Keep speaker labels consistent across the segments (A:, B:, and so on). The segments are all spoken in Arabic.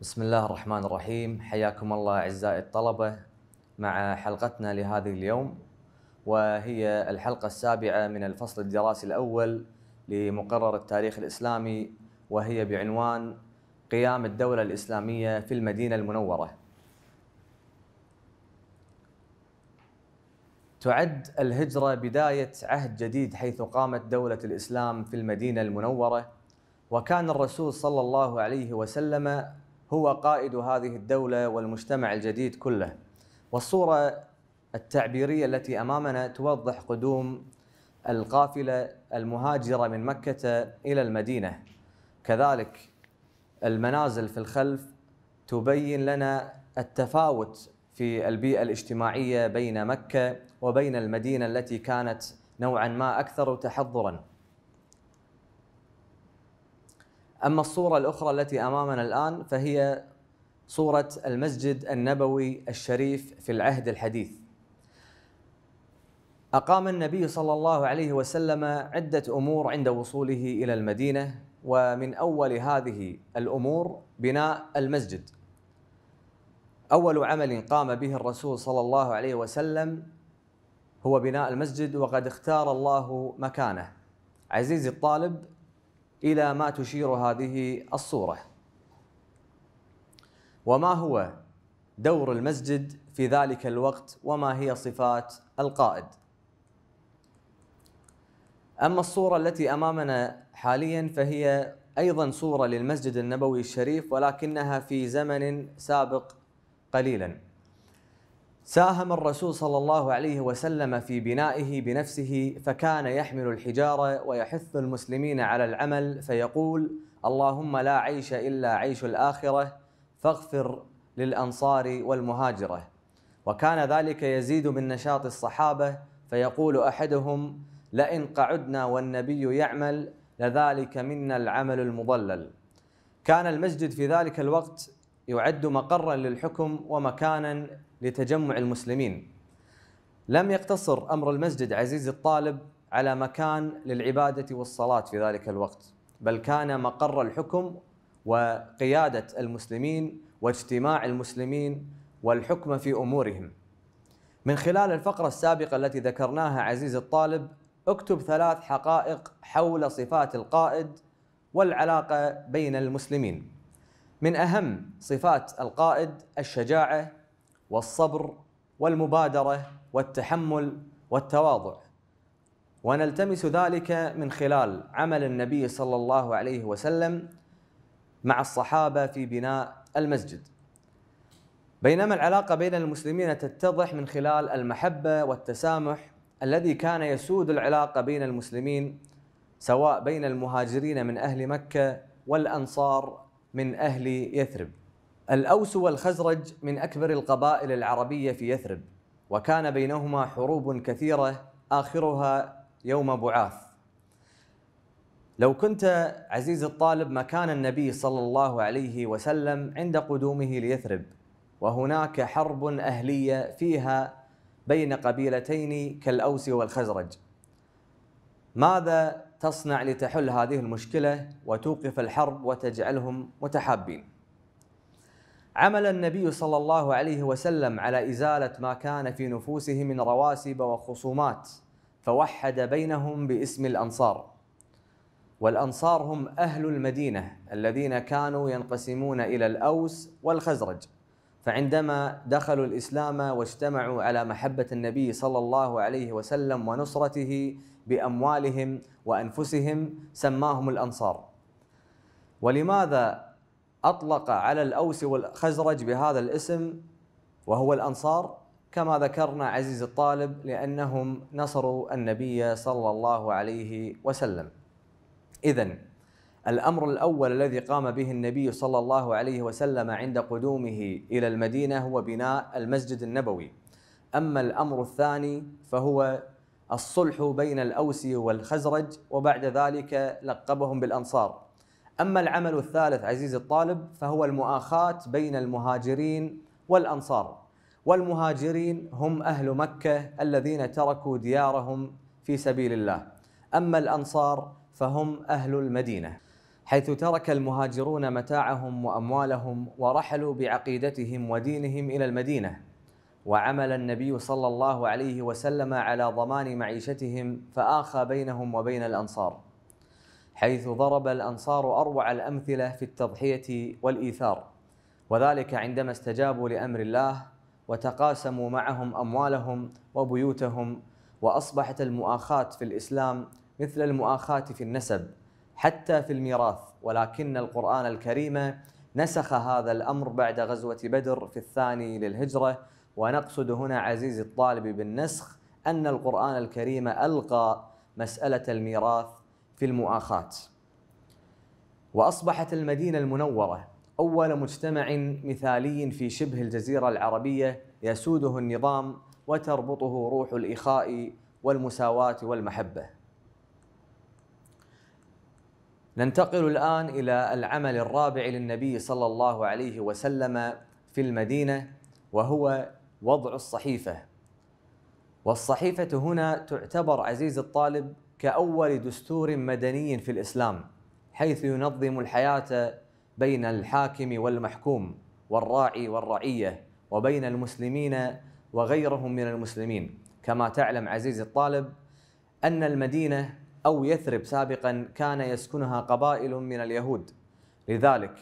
A: بسم الله الرحمن الرحيم حياكم الله أعزائي الطلبة مع حلقتنا لهذه اليوم وهي الحلقة السابعة من الفصل الدراسي الأول لمقرر التاريخ الإسلامي وهي بعنوان قيام الدولة الإسلامية في المدينة المنورة تعد الهجرة بداية عهد جديد حيث قامت دولة الإسلام في المدينة المنورة وكان الرسول صلى الله عليه وسلم هو قائد هذه الدولة والمجتمع الجديد كله والصورة التعبيرية التي أمامنا توضح قدوم القافلة المهاجرة من مكة إلى المدينة كذلك المنازل في الخلف تبين لنا التفاوت في البيئة الاجتماعية بين مكة وبين المدينة التي كانت نوعا ما أكثر تحضرا أما الصورة الأخرى التي أمامنا الآن فهي صورة المسجد النبوي الشريف في العهد الحديث أقام النبي صلى الله عليه وسلم عدة أمور عند وصوله إلى المدينة ومن أول هذه الأمور بناء المسجد أول عمل قام به الرسول صلى الله عليه وسلم هو بناء المسجد وقد اختار الله مكانه عزيزي الطالب إلى ما تشير هذه الصورة وما هو دور المسجد في ذلك الوقت وما هي صفات القائد أما الصورة التي أمامنا حاليا فهي أيضا صورة للمسجد النبوي الشريف ولكنها في زمن سابق قليلاً ساهم الرسول صلى الله عليه وسلم في بنائه بنفسه فكان يحمل الحجاره ويحث المسلمين على العمل فيقول اللهم لا عيش الا عيش الاخره فاغفر للانصار والمهاجره وكان ذلك يزيد من نشاط الصحابه فيقول احدهم لئن قعدنا والنبي يعمل لذلك منا العمل المضلل كان المسجد في ذلك الوقت يعد مقرا للحكم ومكانا لتجمع المسلمين لم يقتصر أمر المسجد عزيزي الطالب على مكان للعبادة والصلاة في ذلك الوقت بل كان مقر الحكم وقيادة المسلمين واجتماع المسلمين والحكم في أمورهم من خلال الفقرة السابقة التي ذكرناها عزيز الطالب اكتب ثلاث حقائق حول صفات القائد والعلاقة بين المسلمين من أهم صفات القائد الشجاعة والصبر والمبادره والتحمل والتواضع ونلتمس ذلك من خلال عمل النبي صلى الله عليه وسلم مع الصحابه في بناء المسجد بينما العلاقه بين المسلمين تتضح من خلال المحبه والتسامح الذي كان يسود العلاقه بين المسلمين سواء بين المهاجرين من اهل مكه والانصار من اهل يثرب الأوس والخزرج من أكبر القبائل العربية في يثرب وكان بينهما حروب كثيرة آخرها يوم بعاث لو كنت عزيز الطالب مكان النبي صلى الله عليه وسلم عند قدومه ليثرب وهناك حرب أهلية فيها بين قبيلتين كالأوس والخزرج ماذا تصنع لتحل هذه المشكلة وتوقف الحرب وتجعلهم متحابين؟ عمل النبي صلى الله عليه وسلم على إزالة ما كان في نفوسهم من رواسب وخصومات فوحد بينهم باسم الأنصار والأنصار هم أهل المدينة الذين كانوا ينقسمون إلى الأوس والخزرج فعندما دخلوا الإسلام واجتمعوا على محبة النبي صلى الله عليه وسلم ونصرته بأموالهم وأنفسهم سماهم الأنصار ولماذا أطلق على الأوس والخزرج بهذا الاسم وهو الأنصار كما ذكرنا عزيز الطالب لأنهم نصروا النبي صلى الله عليه وسلم إذا الأمر الأول الذي قام به النبي صلى الله عليه وسلم عند قدومه إلى المدينة هو بناء المسجد النبوي أما الأمر الثاني فهو الصلح بين الأوس والخزرج وبعد ذلك لقبهم بالأنصار أما العمل الثالث عزيزي الطالب فهو المؤاخاة بين المهاجرين والأنصار والمهاجرين هم أهل مكة الذين تركوا ديارهم في سبيل الله أما الأنصار فهم أهل المدينة حيث ترك المهاجرون متاعهم وأموالهم ورحلوا بعقيدتهم ودينهم إلى المدينة وعمل النبي صلى الله عليه وسلم على ضمان معيشتهم فآخى بينهم وبين الأنصار حيث ضرب الأنصار أروع الأمثلة في التضحية والإيثار وذلك عندما استجابوا لأمر الله وتقاسموا معهم أموالهم وبيوتهم وأصبحت المؤاخاة في الإسلام مثل المؤاخاة في النسب حتى في الميراث ولكن القرآن الكريم نسخ هذا الأمر بعد غزوة بدر في الثاني للهجرة ونقصد هنا عزيزي الطالب بالنسخ أن القرآن الكريم ألقى مسألة الميراث في المؤاخاة وأصبحت المدينة المنورة أول مجتمع مثالي في شبه الجزيرة العربية يسوده النظام وتربطه روح الإخاء والمساواة والمحبة ننتقل الآن إلى العمل الرابع للنبي صلى الله عليه وسلم في المدينة وهو وضع الصحيفة والصحيفة هنا تعتبر عزيز الطالب كأول دستور مدني في الإسلام حيث ينظم الحياة بين الحاكم والمحكوم والراعي والرعية وبين المسلمين وغيرهم من المسلمين كما تعلم عزيزي الطالب أن المدينة أو يثرب سابقا كان يسكنها قبائل من اليهود لذلك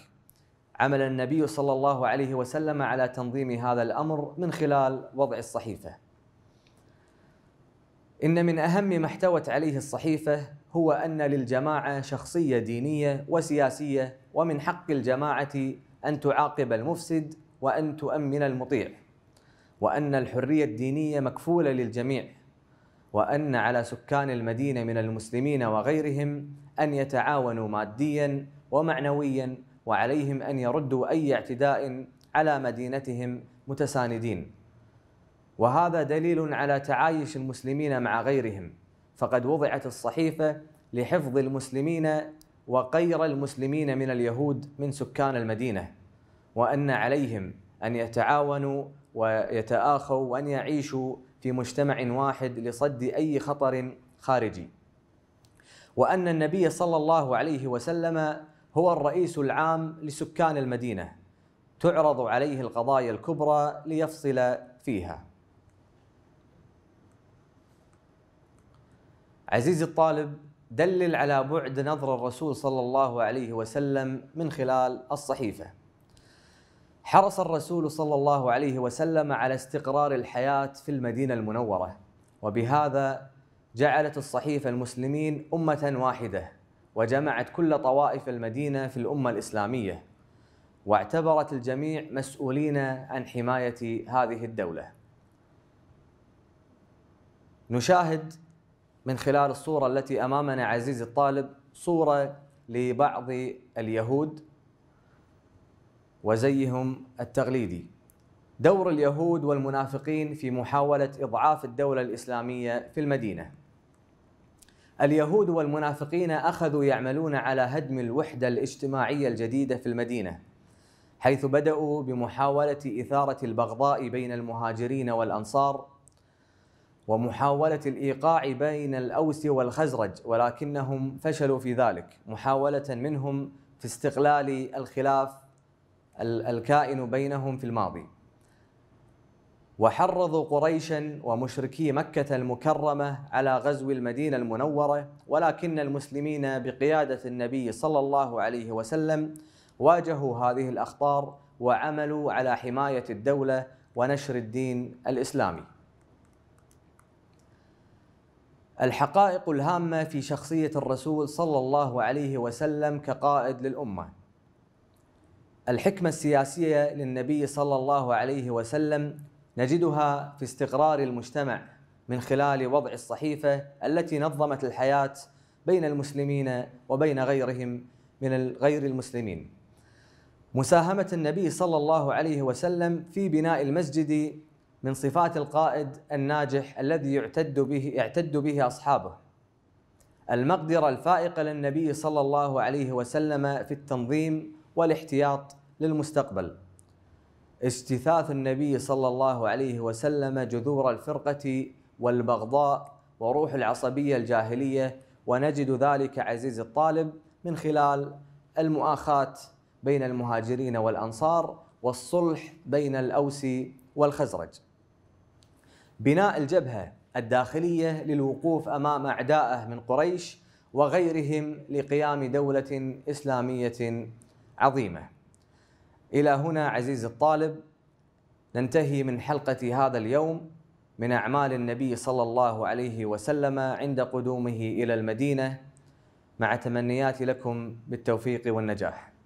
A: عمل النبي صلى الله عليه وسلم على تنظيم هذا الأمر من خلال وضع الصحيفة إن من أهم ما احتوت عليه الصحيفة هو أن للجماعة شخصية دينية وسياسية ومن حق الجماعة أن تعاقب المفسد وأن تؤمن المطيع وأن الحرية الدينية مكفولة للجميع وأن على سكان المدينة من المسلمين وغيرهم أن يتعاونوا ماديا ومعنويا وعليهم أن يردوا أي اعتداء على مدينتهم متساندين وهذا دليل على تعايش المسلمين مع غيرهم فقد وضعت الصحيفة لحفظ المسلمين وقير المسلمين من اليهود من سكان المدينة وأن عليهم أن يتعاونوا ويتآخوا وأن يعيشوا في مجتمع واحد لصد أي خطر خارجي وأن النبي صلى الله عليه وسلم هو الرئيس العام لسكان المدينة تعرض عليه القضايا الكبرى ليفصل فيها عزيزي الطالب دلل على بعد نظر الرسول صلى الله عليه وسلم من خلال الصحيفه. حرص الرسول صلى الله عليه وسلم على استقرار الحياه في المدينه المنوره وبهذا جعلت الصحيفه المسلمين امه واحده وجمعت كل طوائف المدينه في الامه الاسلاميه واعتبرت الجميع مسؤولين عن حمايه هذه الدوله. نشاهد من خلال الصورة التي أمامنا عزيزي الطالب صورة لبعض اليهود وزيهم التقليدي دور اليهود والمنافقين في محاولة إضعاف الدولة الإسلامية في المدينة اليهود والمنافقين أخذوا يعملون على هدم الوحدة الاجتماعية الجديدة في المدينة حيث بدأوا بمحاولة إثارة البغضاء بين المهاجرين والأنصار ومحاولة الإيقاع بين الأوس والخزرج ولكنهم فشلوا في ذلك محاولة منهم في استغلال الخلاف الكائن بينهم في الماضي وحرضوا قريشا ومشركي مكة المكرمة على غزو المدينة المنورة ولكن المسلمين بقيادة النبي صلى الله عليه وسلم واجهوا هذه الأخطار وعملوا على حماية الدولة ونشر الدين الإسلامي الحقائق الهامة في شخصية الرسول صلى الله عليه وسلم كقائد للأمة الحكمة السياسية للنبي صلى الله عليه وسلم نجدها في استقرار المجتمع من خلال وضع الصحيفة التي نظمت الحياة بين المسلمين وبين غيرهم من غير المسلمين مساهمة النبي صلى الله عليه وسلم في بناء المسجد من صفات القائد الناجح الذي يعتد به يعتد به اصحابه. المقدره الفائقه للنبي صلى الله عليه وسلم في التنظيم والاحتياط للمستقبل. اجتثاث النبي صلى الله عليه وسلم جذور الفرقه والبغضاء وروح العصبيه الجاهليه ونجد ذلك عزيز الطالب من خلال المؤاخاه بين المهاجرين والانصار والصلح بين الاوس والخزرج بناء الجبهة الداخلية للوقوف أمام أعدائه من قريش وغيرهم لقيام دولة إسلامية عظيمة إلى هنا عزيزي الطالب ننتهي من حلقة هذا اليوم من أعمال النبي صلى الله عليه وسلم عند قدومه إلى المدينة مع تمنياتي لكم بالتوفيق والنجاح